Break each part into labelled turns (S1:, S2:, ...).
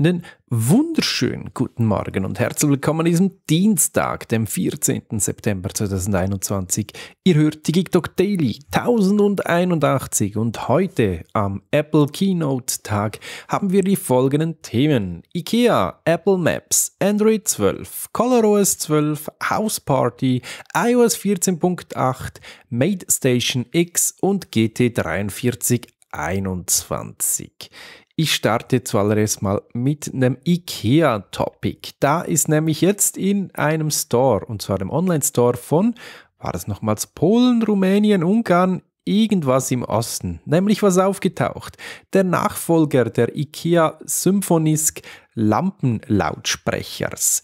S1: Einen wunderschönen guten Morgen und herzlich willkommen an diesem Dienstag, dem 14. September 2021. Ihr hört die TikTok Daily 1081 und heute am Apple Keynote Tag haben wir die folgenden Themen: IKEA, Apple Maps, Android 12, ColorOS 12, House Party, iOS 14.8, MateStation X und GT4321. Ich starte zuallererst mal mit einem IKEA-Topic. Da ist nämlich jetzt in einem Store, und zwar dem Online-Store von, war das nochmals Polen, Rumänien, Ungarn, irgendwas im Osten, nämlich was aufgetaucht. Der Nachfolger der IKEA Symphonisk Lampenlautsprechers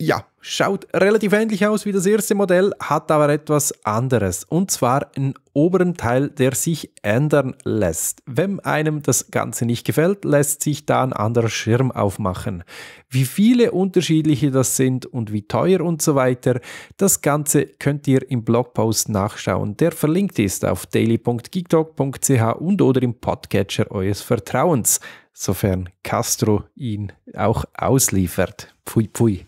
S1: ja, schaut relativ ähnlich aus wie das erste Modell, hat aber etwas anderes. Und zwar einen oberen Teil, der sich ändern lässt. Wenn einem das Ganze nicht gefällt, lässt sich da ein anderer Schirm aufmachen. Wie viele unterschiedliche das sind und wie teuer und so weiter, das Ganze könnt ihr im Blogpost nachschauen, der verlinkt ist auf daily.geektalk.ch und oder im Podcatcher eures Vertrauens, sofern Castro ihn auch ausliefert. Pfui, pfui.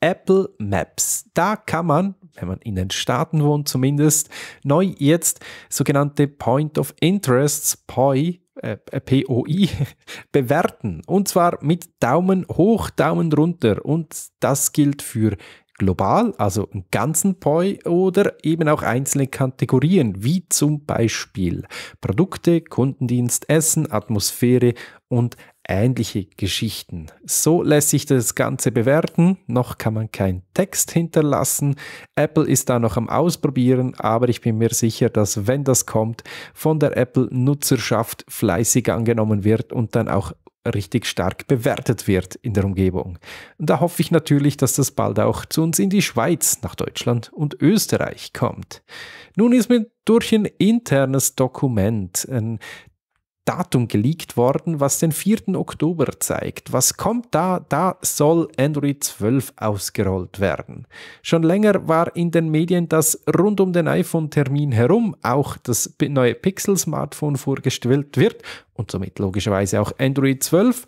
S1: Apple Maps. Da kann man, wenn man in den Staaten wohnt zumindest, neu jetzt sogenannte Point of Interests, POI, äh, POI, bewerten. Und zwar mit Daumen hoch, Daumen runter. Und das gilt für global, also einen ganzen POI oder eben auch einzelne Kategorien, wie zum Beispiel Produkte, Kundendienst, Essen, Atmosphäre und ähnliche Geschichten. So lässt sich das Ganze bewerten. Noch kann man keinen Text hinterlassen. Apple ist da noch am Ausprobieren, aber ich bin mir sicher, dass wenn das kommt, von der Apple-Nutzerschaft fleißig angenommen wird und dann auch richtig stark bewertet wird in der Umgebung. Und da hoffe ich natürlich, dass das bald auch zu uns in die Schweiz, nach Deutschland und Österreich kommt. Nun ist mir durch ein internes Dokument ein Datum geleakt worden, was den 4. Oktober zeigt. Was kommt da? Da soll Android 12 ausgerollt werden. Schon länger war in den Medien, dass rund um den iPhone-Termin herum auch das neue Pixel-Smartphone vorgestellt wird und somit logischerweise auch Android 12.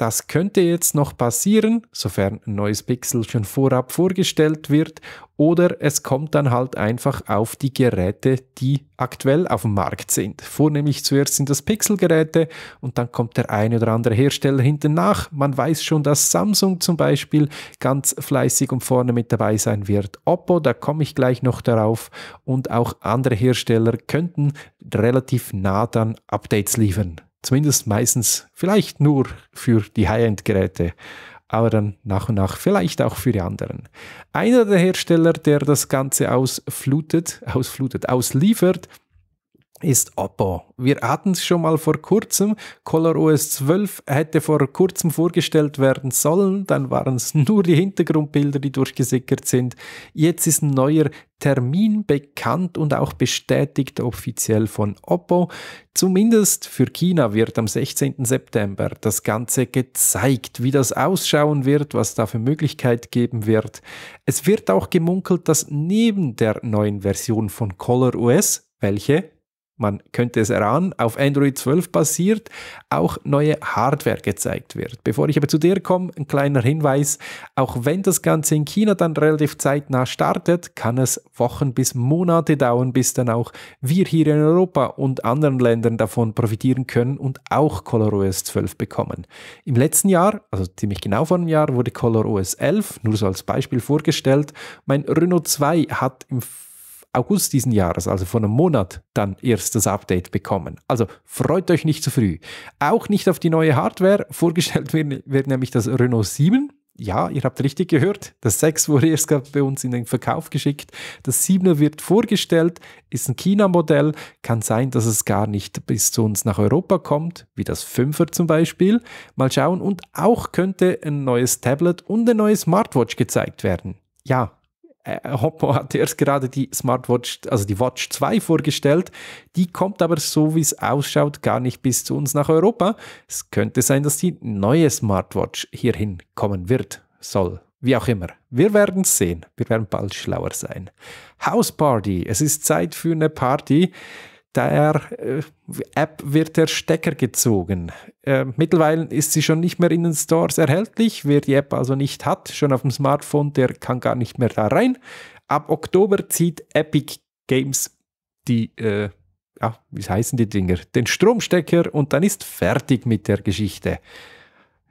S1: Das könnte jetzt noch passieren, sofern ein neues Pixel schon vorab vorgestellt wird, oder es kommt dann halt einfach auf die Geräte, die aktuell auf dem Markt sind. Vornehmlich zuerst sind das Pixel-Geräte und dann kommt der eine oder andere Hersteller hinten nach. Man weiß schon, dass Samsung zum Beispiel ganz fleißig und vorne mit dabei sein wird. Oppo, da komme ich gleich noch darauf. Und auch andere Hersteller könnten relativ nah dann Updates liefern. Zumindest meistens vielleicht nur für die High-End-Geräte, aber dann nach und nach vielleicht auch für die anderen. Einer der Hersteller, der das Ganze ausflutet, ausflutet, ausliefert, ist Oppo. Wir hatten es schon mal vor kurzem. ColorOS 12 hätte vor kurzem vorgestellt werden sollen. Dann waren es nur die Hintergrundbilder, die durchgesickert sind. Jetzt ist ein neuer Termin bekannt und auch bestätigt offiziell von Oppo. Zumindest für China wird am 16. September das Ganze gezeigt, wie das ausschauen wird, was da für Möglichkeit geben wird. Es wird auch gemunkelt, dass neben der neuen Version von ColorOS, welche man könnte es erahnen, auf Android 12 basiert, auch neue Hardware gezeigt wird. Bevor ich aber zu dir komme, ein kleiner Hinweis, auch wenn das Ganze in China dann relativ zeitnah startet, kann es Wochen bis Monate dauern, bis dann auch wir hier in Europa und anderen Ländern davon profitieren können und auch ColorOS 12 bekommen. Im letzten Jahr, also ziemlich genau vor einem Jahr, wurde ColorOS 11, nur so als Beispiel vorgestellt. Mein Renault 2 hat im August diesen Jahres, also vor einem Monat, dann erst das Update bekommen. Also freut euch nicht zu früh. Auch nicht auf die neue Hardware. Vorgestellt wird, wird nämlich das Renault 7. Ja, ihr habt richtig gehört. Das 6 wurde erst bei uns in den Verkauf geschickt. Das 7er wird vorgestellt, ist ein China-Modell. Kann sein, dass es gar nicht bis zu uns nach Europa kommt, wie das 5er zum Beispiel. Mal schauen. Und auch könnte ein neues Tablet und eine neue Smartwatch gezeigt werden. Ja, Hoppo äh, äh, hat erst gerade die Smartwatch, also die Watch 2 vorgestellt. Die kommt aber so, wie es ausschaut, gar nicht bis zu uns nach Europa. Es könnte sein, dass die neue Smartwatch hierhin kommen wird, soll. Wie auch immer. Wir werden es sehen. Wir werden bald schlauer sein. House Party. Es ist Zeit für eine Party der äh, App wird der Stecker gezogen. Äh, mittlerweile ist sie schon nicht mehr in den Stores erhältlich. Wer die App also nicht hat, schon auf dem Smartphone, der kann gar nicht mehr da rein. Ab Oktober zieht Epic Games die, äh, ja, wie heißen die Dinger? Den Stromstecker und dann ist fertig mit der Geschichte.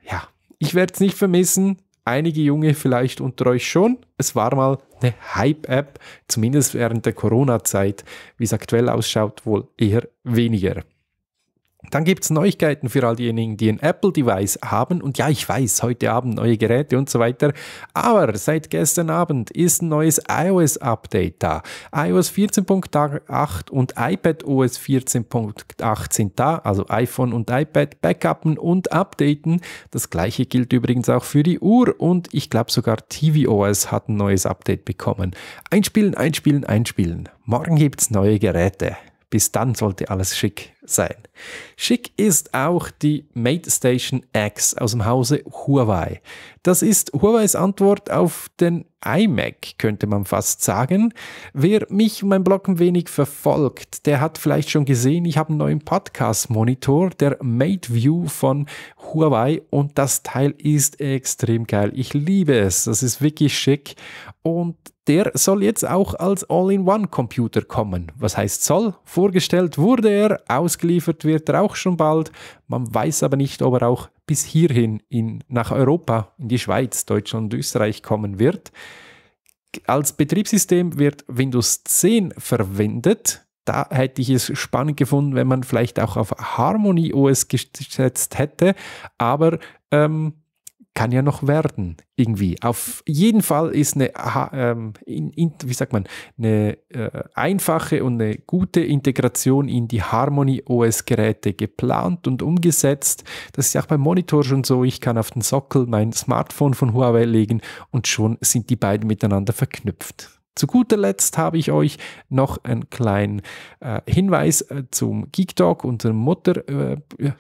S1: Ja, ich werde es nicht vermissen einige Junge vielleicht unter euch schon. Es war mal eine Hype-App, zumindest während der Corona-Zeit. Wie es aktuell ausschaut, wohl eher weniger. Dann gibt es Neuigkeiten für all diejenigen, die ein Apple-Device haben. Und ja, ich weiß, heute Abend neue Geräte und so weiter. Aber seit gestern Abend ist ein neues iOS-Update da. iOS 14.8 und iPadOS 14.8 sind da. Also iPhone und iPad backuppen und updaten. Das gleiche gilt übrigens auch für die Uhr. Und ich glaube sogar tvOS hat ein neues Update bekommen. Einspielen, einspielen, einspielen. Morgen gibt es neue Geräte. Bis dann sollte alles schick sein. Schick ist auch die Mate Station X aus dem Hause Huawei. Das ist Huaweis Antwort auf den iMac, könnte man fast sagen. Wer mich und mein Blog ein wenig verfolgt, der hat vielleicht schon gesehen, ich habe einen neuen Podcast-Monitor, der Mate View von Huawei und das Teil ist extrem geil. Ich liebe es, das ist wirklich schick und der soll jetzt auch als All-in-One-Computer kommen. Was heißt soll? Vorgestellt wurde er aus ausgeliefert wird er auch schon bald. Man weiß aber nicht, ob er auch bis hierhin in, nach Europa, in die Schweiz, Deutschland und Österreich kommen wird. Als Betriebssystem wird Windows 10 verwendet. Da hätte ich es spannend gefunden, wenn man vielleicht auch auf Harmony OS gesetzt hätte. Aber ähm, kann ja noch werden, irgendwie. Auf jeden Fall ist eine, ähm, in, in, wie sagt man, eine äh, einfache und eine gute Integration in die Harmony OS-Geräte geplant und umgesetzt. Das ist ja auch beim Monitor schon so. Ich kann auf den Sockel mein Smartphone von Huawei legen und schon sind die beiden miteinander verknüpft. Zu guter Letzt habe ich euch noch einen kleinen äh, Hinweis äh, zum Geek Talk, unserem Mutter, äh,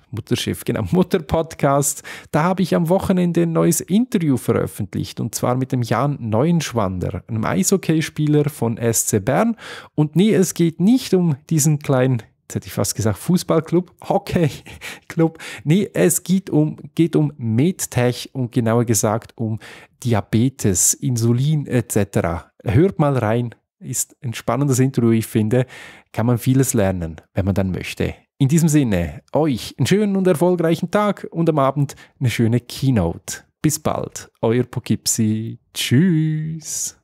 S1: Mutterschiff, genau, Mutterpodcast. Da habe ich am Wochenende ein neues Interview veröffentlicht und zwar mit dem Jan Neuenschwander, einem Eishockeyspieler von SC Bern. Und nee, es geht nicht um diesen kleinen jetzt hätte ich fast gesagt Fußballclub, Hockeyclub. Nee, es geht um, geht um MedTech und genauer gesagt um Diabetes, Insulin etc. Hört mal rein, ist ein spannendes Interview, ich finde. Kann man vieles lernen, wenn man dann möchte. In diesem Sinne, euch einen schönen und erfolgreichen Tag und am Abend eine schöne Keynote. Bis bald, euer Poughkeepsie. Tschüss.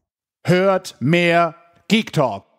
S1: Hört mehr Geek Talk.